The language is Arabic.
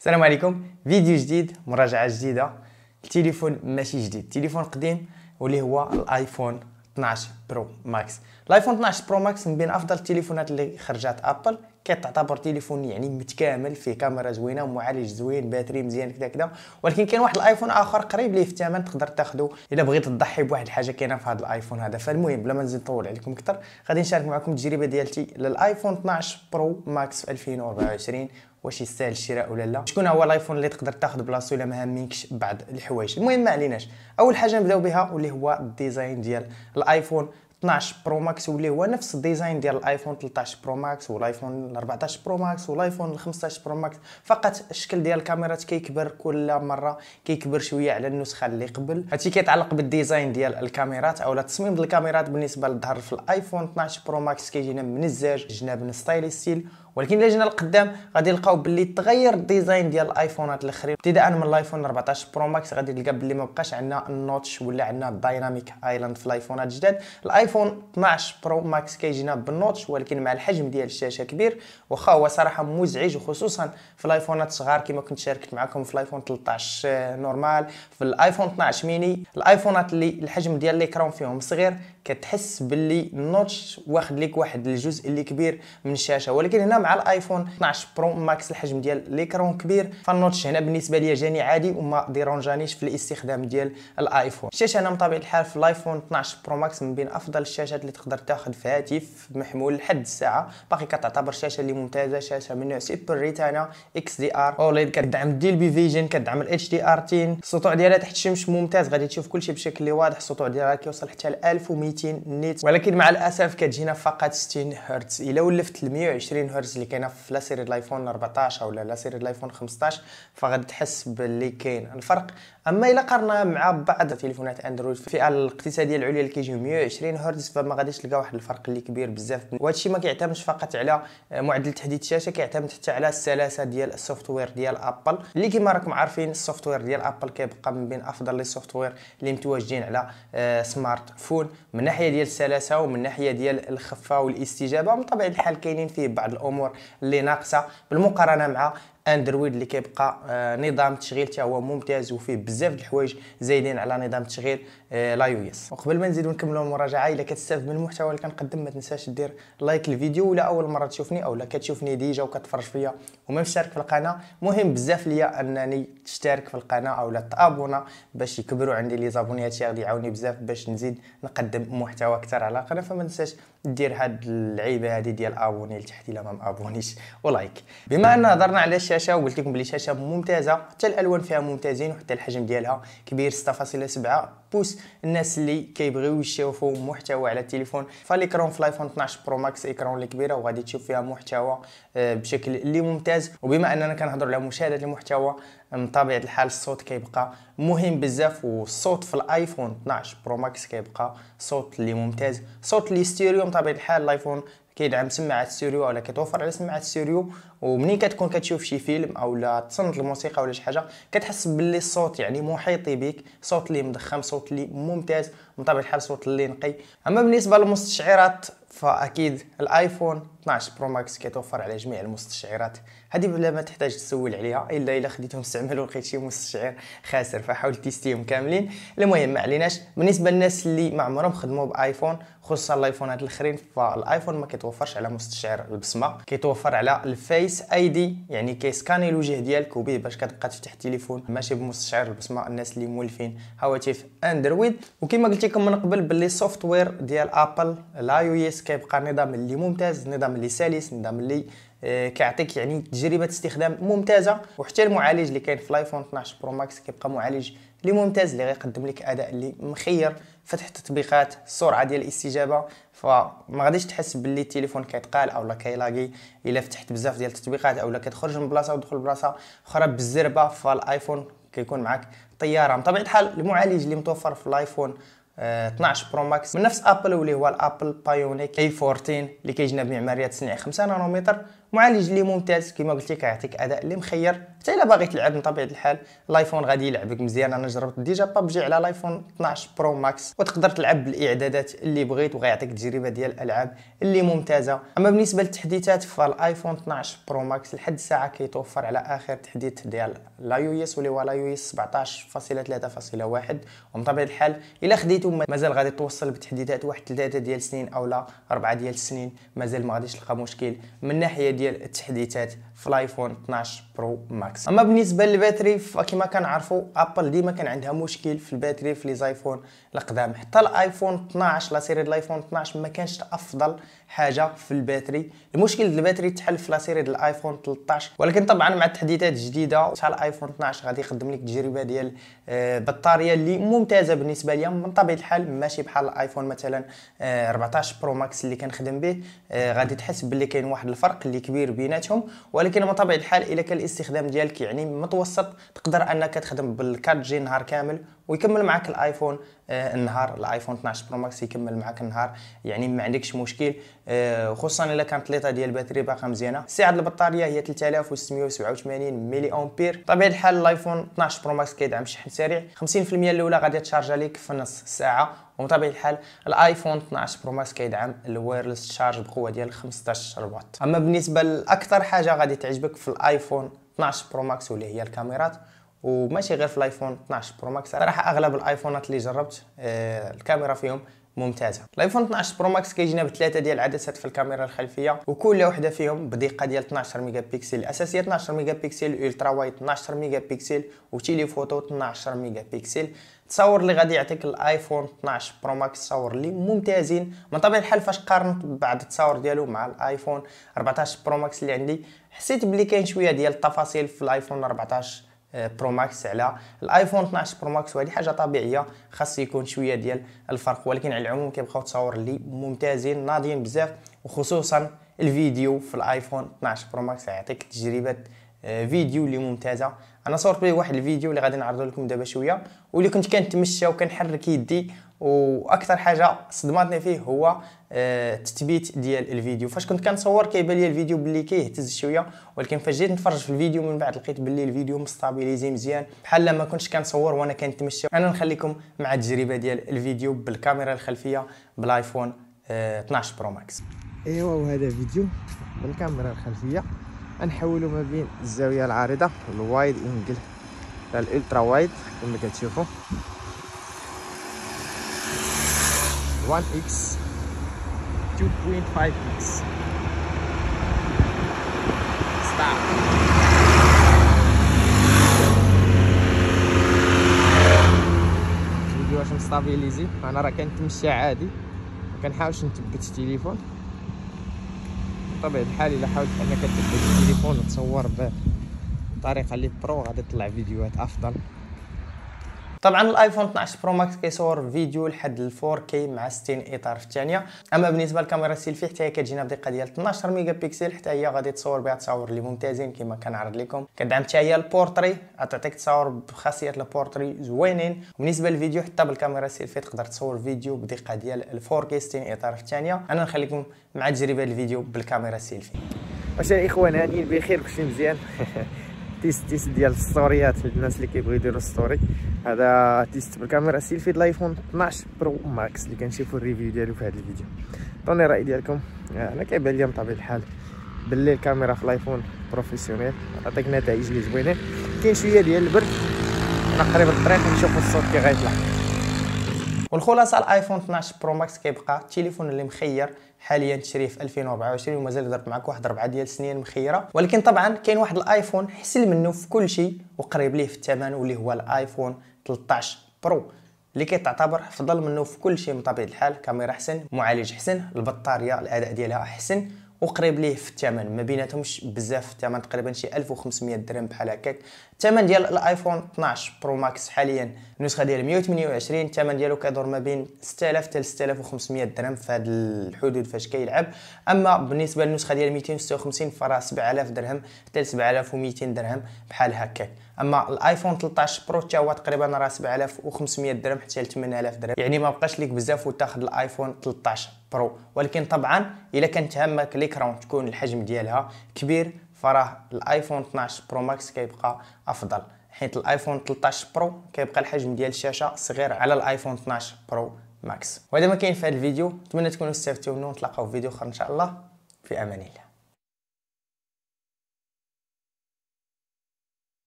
السلام عليكم فيديو جديد مراجعه جديده التليفون ماشي جديد تليفون قديم واللي هو الايفون 12 برو ماكس الايفون 12 برو ماكس من بين افضل التليفونات اللي خرجت ابل كتعتبر تليفون يعني متكامل فيه كاميرا زوينه ومعالج زوين باتري مزيان كذا كذا ولكن كاين واحد الايفون اخر قريب ليه في الثمن تقدر تاخذه الا بغيت تضحي بواحد الحاجه كاينه في هذا الايفون هذا فالمهم بلا ما نزيد نطول عليكم اكثر غادي نشارك معكم التجربه ديالتي للايفون 12 برو ماكس في 2024 واش يستاهل الشراء ولا لا شكون هو الايفون اللي تقدر تاخذ بلاصتو الا ما همينكش بعض الحوايج المهم ما عليناش اول حاجه نبداو بها واللي هو الديزاين ديال الايفون 12 برو ماكس واللي هو نفس الديزاين ديال الايفون 13 برو ماكس والايفون 14 برو ماكس والايفون 15 برو ماكس فقط الشكل ديال الكاميرات كيكبر كل مره كيكبر شويه على النسخه اللي قبل هادشي كيتعلق بالديزاين ديال الكاميرات او تصميم الكاميرات بالنسبه للظهر في الايفون 12 برو ماكس كيجينا منزاج جناب ستايل ستيل ولكن الا جينا لقدام غادي نلقاو باللي تغير الديزاين ديال الايفونات الاخرين ابتداء من الايفون 14 برو ماكس غادي تلقى باللي ما بقاش عندنا النوتش ولا عندنا الدايناميك ايلاند في الايفونات الجداد الايفون 12 برو ماكس كيجينا بالنوتش ولكن مع الحجم ديال الشاشه كبير واخا هو صراحه مزعج وخصوصا في الايفونات الصغار كما كنت شاركت معكم في الايفون 13 آه، نورمال في الايفون 12 ميني الايفونات اللي الحجم ديال ليكرون فيهم صغير كتحس باللي النوتش واخد ليك واحد الجزء اللي كبير من الشاشه ولكن هنا مع الايفون 12 برو ماكس الحجم ديال ليكرون كبير فالنوتش هنا بالنسبه ليا جاني عادي وما ديرونجانيش في الاستخدام ديال الايفون الشاشه هنا بطبيعه الحال في الايفون 12 برو ماكس من بين افضل الشاشات اللي تقدر تاخذ في هاتف محمول لحد الساعه باقي كتعتبر شاشه اللي ممتازه شاشه من نوع سوبر ريتانا اكس دي ار اوليد كدعم ديل بي فيجن كدعم الاتش دي ار 10 السطوع ديالها تحت الشمس ممتاز غادي تشوف كلشي بشكل واضح السطوع ديالها كيوصل حتى ل 1200 200 نيت ولكن مع الاسف كتجينا فقط 60 هرتز الا ولفت ل 120 هرتز اللي كاينه في لاسيري الايفون 14 ولا لاسيري الايفون 15 فغادي تحس باللي كاين الفرق اما الا قارناها مع بعض تليفونات اندرويد في الفئه الاقتصاديه العليا اللي كيجيو 120 هرتز فما غاديش تلقى واحد الفرق اللي كبير بزاف وهذا الشيء ما كيعتمدش فقط على معدل تحديد الشاشه كيعتمد حتى على السلاسه ديال السوفتوير ديال ابل اللي كما راكم عارفين السوفتوير ديال ابل كيبقى من بين افضل لي سوفتوير اللي متواجدين على آه، سمارت فون من ناحيه ديال السلاسه ومن ناحيه ديال الخفه والاستجابه ومن طبيعه الحال كاينين فيه بعض الامور اللي ناقصه بالمقارنه مع اندرويد اللي كيبقى آه، نظام التشغيل حتى هو ممتاز وفيه بزاف د الحوايج زايدين على نظام التشغيل آه، لايو اس وقبل ما نزيدو نكملو المراجعه الا كتستافد من المحتوى اللي كنقدم ما تنساش دير لايك للفيديو ولا اول مره تشوفني اولا كتشوفني ديجا وكتفرج فيا وما مشترك في القناه مهم بزاف ليا انني تشترك في القناه اولا تابونا باش يكبروا عندي لي زابونيات غادي يعاوني بزاف باش نزيد نقدم محتوى اكثر على القناه فما تنساش دير هاد العيبه هذه ديال ابوني لتحت الا ما مابونيش ولايك بما ان هضرنا على الشاشه الشاشه وقلت لكم بلي شاشه ممتازه حتى الالوان فيها ممتازين وحتى الحجم ديالها كبير 6.7 بوس الناس اللي كيبغيو يشوفوا محتوى على التليفون فالاكرون في الايفون 12 برو ماكس اكرون اللي كبيره وغادي تشوف فيها محتوى آه، بشكل اللي ممتاز وبما اننا كنهضروا على مشاهده المحتوى من طبيعه الحال الصوت كيبقى مهم بزاف والصوت في الايفون 12 برو ماكس كيبقى صوت اللي ممتاز صوت اللي ستيريو بطبيعه الحال الايفون كيدعم سماعه ستيريو ولا كتوفر على سماعه ستيريو ومنين كتكون كتشوف شي فيلم لا تصنت الموسيقى ولا شي حاجه كتحس باللي الصوت يعني محيطي بك صوت اللي مدخم صوت اللي ممتاز من طبيعه الحال صوت اللي نقي اما بالنسبه للمستشعرات فاكيد الايفون 12 برو ماكس كيتوفر على جميع المستشعرات هذه بلا ما تحتاج تسول عليها الا الا خديتهم استعملوا ولقيت شي مستشعر خاسر فحاول تيستيهم كاملين المهم ما عليناش بالنسبه للناس اللي ما عمرهم خدموا بايفون خصوصا الايفونات الاخرين فالايفون ما كيتوفرش على مستشعر البصمه كيتوفر على الفيس اي دي يعني كيسكاني الوجه ديالك وبيه باش كتبقى تفتح التليفون ماشي بمستشعر البصمه الناس اللي مولفين هواتف اندرويد وكما قلت لكم من قبل باللي السوفت وير ديال ابل لا يو اس كيبقى نظام اللي ممتاز نظام اللي سلس نظام اللي آه، كيعطيك يعني تجربه استخدام ممتازه وحتى المعالج اللي كاين في الايفون 12 برو ماكس كيبقى معالج اللي ممتاز اللي غيقدم لك اداء اللي مخير فتح التطبيقات السرعه ديال الاستجابه فما غاديش تحس باللي التليفون كيتقال اولا كيلاقي الا فتحت بزاف ديال التطبيقات اولا كتخرج من بلاصه ودخل لبلاصه اخرى بالزربه فالايفون كيكون معك طياره بطبيعه الحال المعالج اللي متوفر في الايفون 12 آه، برو ماكس من نفس ابل واللي هو الابل بايونيك اي 14 اللي كيجينا بمعماريه تصنيع 5 نانومتر معالج اللي ممتاز كما قلت لك كيعطيك اداء اللي مخير حتى الا باغي تلعب من طبيعه الحال الايفون غادي يلعبك مزيان انا جربت ديجا بابجي على الايفون 12 برو ماكس وتقدر تلعب بالاعدادات اللي بغيت وغيعطيك تجربه ديال الالعاب اللي ممتازه اما بالنسبه للتحديثات فالايفون 12 برو ماكس لحد الساعه كيتوفر على اخر تحديث ديال لا يو اس واللي هو لا يو اس 17.3.1 ومن طبيعه الحال الا خديتو ثم مازال غادي توصل بتحديثات واحد ثلاثه ديال السنين او لا اربعه ديال السنين مازال ما غاديش تلقى مشكل من ناحيه ديال التحديثات في الايفون 12 برو ماكس اما بالنسبه للباتري فكما كنعرفوا ابل ديما كان عندها مشكل في الباتري في لي زايفون القدام حتى الايفون 12 لا سيري الايفون 12 ما كانش افضل حاجه في الباتري المشكل ديال الباتري تحل في لا سيري ديال الايفون 13 ولكن طبعا مع التحديثات الجديده تاع الايفون 12 غادي يقدم لك تجربه ديال آه، بطاريه اللي ممتازه بالنسبه ليا من طبيعه بطبيعه الحال ماشي بحال الايفون مثلا 14 آه، برو ماكس اللي كنخدم به آه، غادي تحس باللي كاين واحد الفرق اللي كبير بيناتهم ولكن بطبيعه الحال الا كان الاستخدام ديالك يعني متوسط تقدر انك تخدم بال4 جي نهار كامل ويكمل معك الايفون آه، النهار الايفون 12 برو ماكس يكمل معك النهار يعني ما عندكش مشكل خصوصا الا كانت ليطا ديال الباتري باقا مزيانه سعه البطاريه هي 3687 ملي امبير طبيعه الحال الايفون 12 برو ماكس كيدعم الشحن سريع 50% الاولى غادي تشارجا ليك في نص الساعه ومطابع الحال الايفون 12 برو ماكس كيدعم الوايرلس شارج بقوه ديال 15 واط اما بالنسبه لاكثر حاجه غادي تعجبك في الايفون 12 برو ماكس واللي هي الكاميرات وماشي غير في الايفون 12 برو ماكس صراحه اغلب الايفونات اللي جربت آه، الكاميرا فيهم ممتازه الايفون 12 برو ماكس كيجينا بثلاثه ديال العدسات في الكاميرا الخلفيه وكل وحده فيهم بدقه ديال 12 ميجا بيكسل الاساسيه 12 ميجا بيكسل الترا وايد 12 ميجا بيكسل وتيلي فوتو 12 ميجا بيكسل التصاور اللي غادي يعطيك الايفون 12 برو ماكس تصاور اللي ممتازين من طبيعه الحال فاش قارنت بعض التصاور ديالو مع الايفون 14 برو ماكس اللي عندي حسيت بلي كاين شويه ديال التفاصيل في الايفون 14 برو آه، ماكس على الايفون 12 برو ماكس وهذه حاجه طبيعيه خاص يكون شويه ديال الفرق ولكن على العموم كيبقاو تصاور اللي ممتازين ناضيين بزاف وخصوصا الفيديو في الايفون 12 برو ماكس يعطيك تجربه آه، فيديو اللي ممتازه انا صورت ليه واحد الفيديو اللي غادي نعرضه لكم دابا شويه واللي كنت كنتمشى وكنحرك يدي واكثر حاجه صدماتني فيه هو آه، التثبيت ديال الفيديو فاش كنت كنصور كيبان لي الفيديو باللي كيهتز شويه ولكن فاش جيت نتفرج في الفيديو من بعد لقيت باللي الفيديو مستابيليزي مزيان بحال ما كنتش كنصور وانا كنتمشى انا نخليكم مع التجربه ديال الفيديو بالكاميرا الخلفيه بالايفون 12 آه، برو ماكس ايوا وهذا فيديو بالكاميرا الخلفيه غنحولو ما بين الزاويه العارضه الوايد انجل تاع الالترا وايد كما كتشوفوا 1 x 2.5 x ستارت واش مستابيليزي انا راه كنتمشى عادي ما كنحاولش نثبت التليفون بطبيعه الحال الا حاولت انك تبدل التليفون وتصور بطريقه لي برو غادي تطلع فيديوهات افضل طبعا الايفون 12 برو ماكس كيصور فيديو لحد 4 k مع 60 اطار في الثانيه اما بالنسبه للكاميرا السيلفي حتى هي كتجينا بدقه ديال 12 ميجا بيكسل حتى هي غادي تصور بها تصاور اللي ممتازين كما كنعرض لكم كدعم حتى هي البورتري غتعطيك تصاور بخاصيه البورتري زوينين بالنسبه للفيديو حتى بالكاميرا السيلفي تقدر تصور فيديو بدقه ديال 4 k 60 اطار في الثانيه انا نخليكم مع تجربه الفيديو بالكاميرا السيلفي واش الاخوان هانيين بخير كلشي مزيان تيست ديال الستوريات الناس اللي كيبغيو يديروا ستوري هذا تيست بالكاميرا سيلفي ديال الايفون 12 برو ماكس اللي كنشوفوا الريفيو ديالو في هذا الفيديو عطوني الراي ديالكم انا كيبان لي بطبيعه الحال باللي الكاميرا في الايفون بروفيسيونيل عطيك نتائج اللي زوينين كاين شويه ديال البرد انا قريب الطريق نشوفوا الصوت كي غيطلع والخلاصه الايفون 12 برو ماكس كيبقى التليفون اللي مخير حاليا تشري في 2024 ومازال درت معك واحد 4 ديال السنين مخيره ولكن طبعا كاين واحد الايفون حسن منه في كل شيء وقريب ليه في الثمن واللي هو الايفون 13 برو اللي كتعتبر افضل منه في كل شيء من طبيعه الحال كاميرا احسن معالج احسن البطاريه الاداء ديالها احسن وقريب ليه في الثمن ما بيناتهمش بزاف في الثمن تقريبا شي 1500 درهم بحال هكاك الثمن ديال الايفون 12 برو ماكس حاليا النسخه ديال 128 الثمن ديالو كيدور ما بين 6000 حتى 6500 درهم في هذه الحدود فاش كيلعب اما بالنسبه للنسخه ديال 256 فراه 7000 درهم حتى 7200 درهم بحال هكاك اما الايفون 13 برو حتى هو تقريبا راه 7500 درهم حتى ل 8000 درهم يعني ما بقاش ليك بزاف وتاخذ الايفون 13 برو ولكن طبعا الا كانت هامك ليكرون تكون الحجم ديالها كبير فراه الايفون 12 برو ماكس كيبقى افضل حيت الايفون 13 برو كيبقى الحجم ديال الشاشه صغير على الايفون 12 برو ماكس وهذا ما كاين في هذا الفيديو نتمنى تكونوا استفدتوا منه نتلاقاو في فيديو اخر ان شاء الله في امان الله